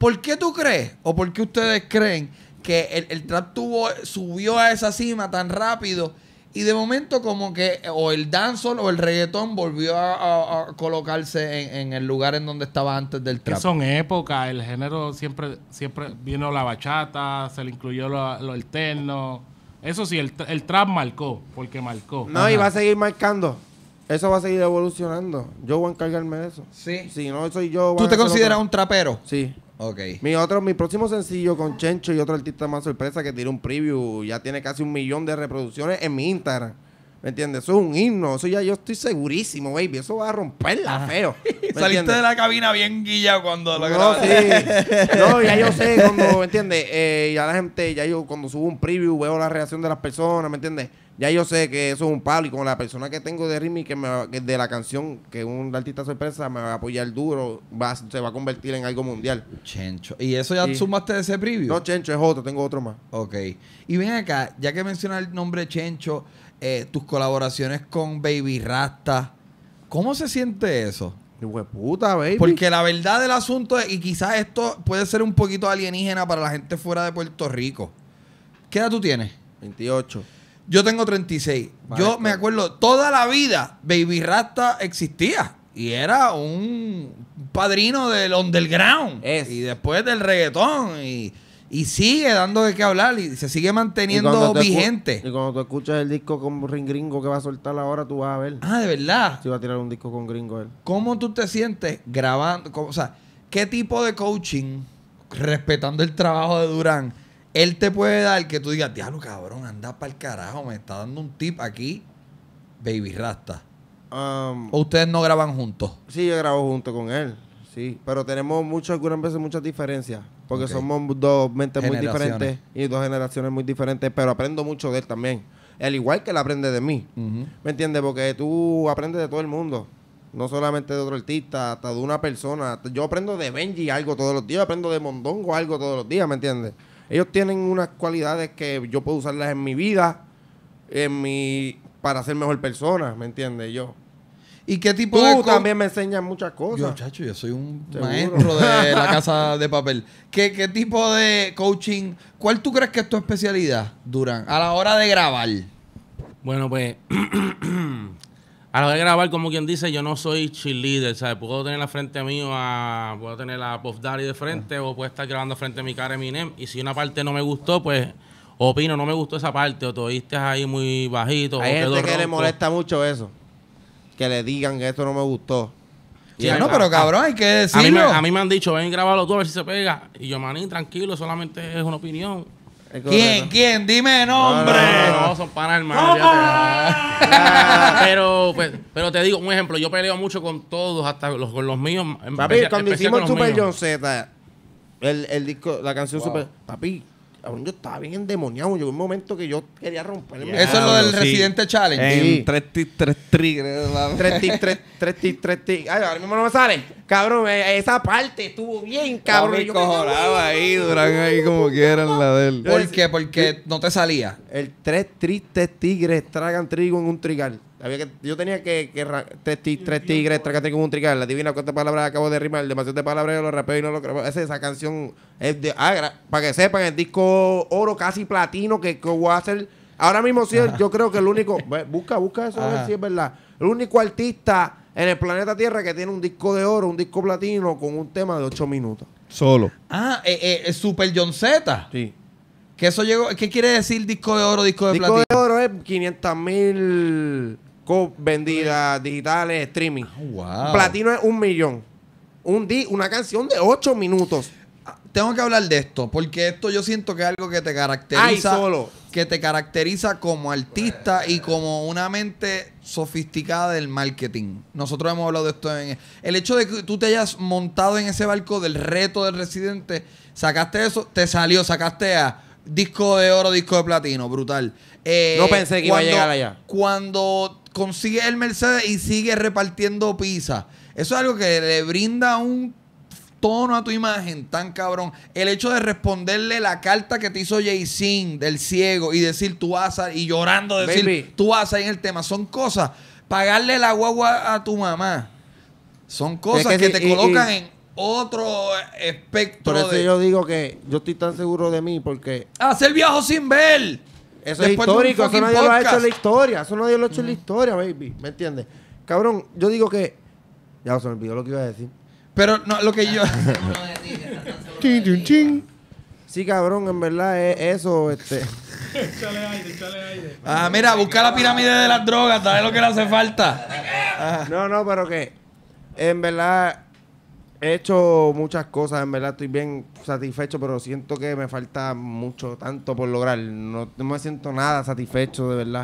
¿Por qué tú crees o por qué ustedes creen que el, trap subió a esa cima tan rápido y de momento como que o el dancehall o el reggaetón volvió a, colocarse en, el lugar en donde estaba antes del trap? Son épocas, el género siempre siempre vino la bachata, se le incluyó lo, el Eso sí, el, el, trap marcó, porque marcó. No, y va a seguir marcando. Eso va a seguir evolucionando. Yo voy a encargarme de eso. Sí. Si no soy yo. ¿Tú te consideras un trapero? Sí. Mi otro, mi próximo sencillo con Chencho y otro artista más sorpresa que tiene un preview, ya tiene casi un millón de reproducciones en mi Instagram. ¿Me entiendes? Eso es un himno. Eso ya yo estoy segurísimo, baby. Eso va a romperla feo. Saliste de la cabina bien guilla cuando lo No, sí. no, ya yo sé cuando, ¿me entiendes? Eh, ya la gente, ya yo cuando subo un preview, veo la reacción de las personas, ¿me entiendes? ya yo sé que eso es un palo y con la persona que tengo de y que, de la canción que un artista sorpresa me va a apoyar duro se va a convertir en algo mundial Chencho y eso ya sumaste de ese preview no Chencho es otro tengo otro más ok y ven acá ya que mencionas el nombre Chencho eh, tus colaboraciones con Baby Rasta ¿cómo se siente eso? Puta, baby. Porque la verdad del asunto es, y quizás esto puede ser un poquito alienígena para la gente fuera de Puerto Rico. ¿Qué edad tú tienes? 28. Yo tengo 36. yo me acuerdo, toda la vida Baby Rasta existía. Y era un padrino del underground. Y después del reggaetón. Y, y sigue dando de qué hablar. Y se sigue manteniendo vigente. Y cuando tú escuchas el disco con Ring Gringo que va a soltar ahora, tú vas a ver. Ah, de verdad. te va a tirar un disco con Gringo él. ¿Cómo tú te sientes grabando? o sea, ¿qué tipo de coaching, respetando el trabajo de Durán? él te puede dar que tú digas, diablo, cabrón, anda para el carajo, me está dando un tip aquí, Baby Rasta. Um, ¿O ustedes no graban juntos? Sí, yo grabo junto con él, sí. Pero tenemos muchas algunas veces muchas diferencias, porque somos dos mentes muy diferentes y dos generaciones muy diferentes, pero aprendo mucho de él también. Al igual que él aprende de mí, ¿me entiendes? Porque tú aprendes de todo el mundo. No solamente de otro artista, hasta de una persona. Yo aprendo de Benji algo todos los días, aprendo de Mondongo algo todos los días, ¿me entiendes? Ellos tienen unas cualidades que yo puedo usarlas en mi vida, en mi para ser mejor persona, ¿me entiendes? Yo. ¿Y qué tipo de Tú también me enseñas muchas cosas. Yo, chacho, yo soy un maestro de la casa de papel. ¿Qué, ¿Qué tipo de coaching? ¿Cuál tú crees que es tu especialidad, Durán, a la hora de grabar? Bueno, pues a lo de grabar, como quien dice, yo no soy cheerleader, ¿sabes? Puedo tener la frente mío a, puedo tener la Puff Daddy de frente o puedo estar grabando frente a mi cara mi nem. y si una parte no me gustó, pues opino, no me gustó esa parte o te oíste ahí muy bajito. Hay gente que le molesta mucho eso, que le digan que esto no me gustó. no, pero cabrón, hay que decirlo. A mí, me, han dicho, ven, grábalo tú a ver si se pega. Y yo, manín, tranquilo, solamente es una opinión. ¿Quién? ¿Quién? Dime nombre. No, son para ah, pero, pues, pero te digo un ejemplo. Yo peleo mucho con todos, hasta con los míos. Papi, cuando hicimos Super John Z, el, el disco, la canción Super... Papi, yo estaba bien endemoniado. Llegó un momento que yo quería romper Eso es lo del Resident Residente Challenge. tres tigres. Tres tigres, tres tigres, tres tigres. ahora mismo no me sale. Cabrón, eh, esa parte estuvo bien, cabrón. Yo cojolaba ahí, Durán ahí como quieran la de él. ¿Por qué? Porque no te salía. El tres tristes tigres tragan trigo en un trigal yo tenía que, tres, tigres, tres tigres, que un trigal. La divina cuántas palabras acabo de rimar, demasiado de palabras yo lo rapeo y no lo creo. Esa, canción es de ah, para que sepan, el disco oro casi platino que, voy a hacer. Ahora mismo sí, yo creo que el único, busca, busca eso, a ver si es verdad. El único artista en el planeta Tierra que tiene un disco de oro, un disco platino con un tema de ocho minutos. Solo. Ah, eh, eh, eh Super John Z. Sí. Que eso llegó, ¿Qué quiere decir disco de oro, disco de platino? Disco de oro es 500 mil vendidas, digitales, streaming. Ah, platino es un millón. Un una canción de 8 minutos. Ah, tengo que hablar de esto, porque esto yo siento que es algo que te caracteriza. Que te caracteriza como artista y como una mente sofisticada del marketing. Nosotros hemos hablado de esto en. El hecho de que tú te hayas montado en ese barco del reto del residente, sacaste eso, te salió, sacaste a disco de oro, disco de platino, brutal. no pensé que iba a eh, llegar allá. Cuando consigue el Mercedes y sigue repartiendo pizza. Eso es algo que le brinda un tono a tu imagen tan cabrón. El hecho de responderle la carta que te hizo jay del ciego y decir tú asa y llorando decir tú vas en el tema, son cosas. Pagarle la guagua a tu mamá. Son cosas que, te colocan en otro espectro. Por eso yo digo que yo estoy tan seguro de mí porque. Hacer viajo sin ver. Eso es histórico, eso nadie lo ha hecho en la historia. Eso nadie lo ha hecho en la mm. historia, baby. ¿Me entiendes? Cabrón, yo digo que. Ya os me olvidó lo que iba a decir. Pero no, lo que yo. sí, cabrón, en verdad eso, este. aire, aire. Ah, mira, busca la pirámide de las drogas, dale lo que le hace falta. Ah. No, no, pero que en verdad he hecho muchas cosas, en verdad estoy bien satisfecho, pero siento que me falta mucho, tanto por lograr. No, me siento nada satisfecho, de verdad.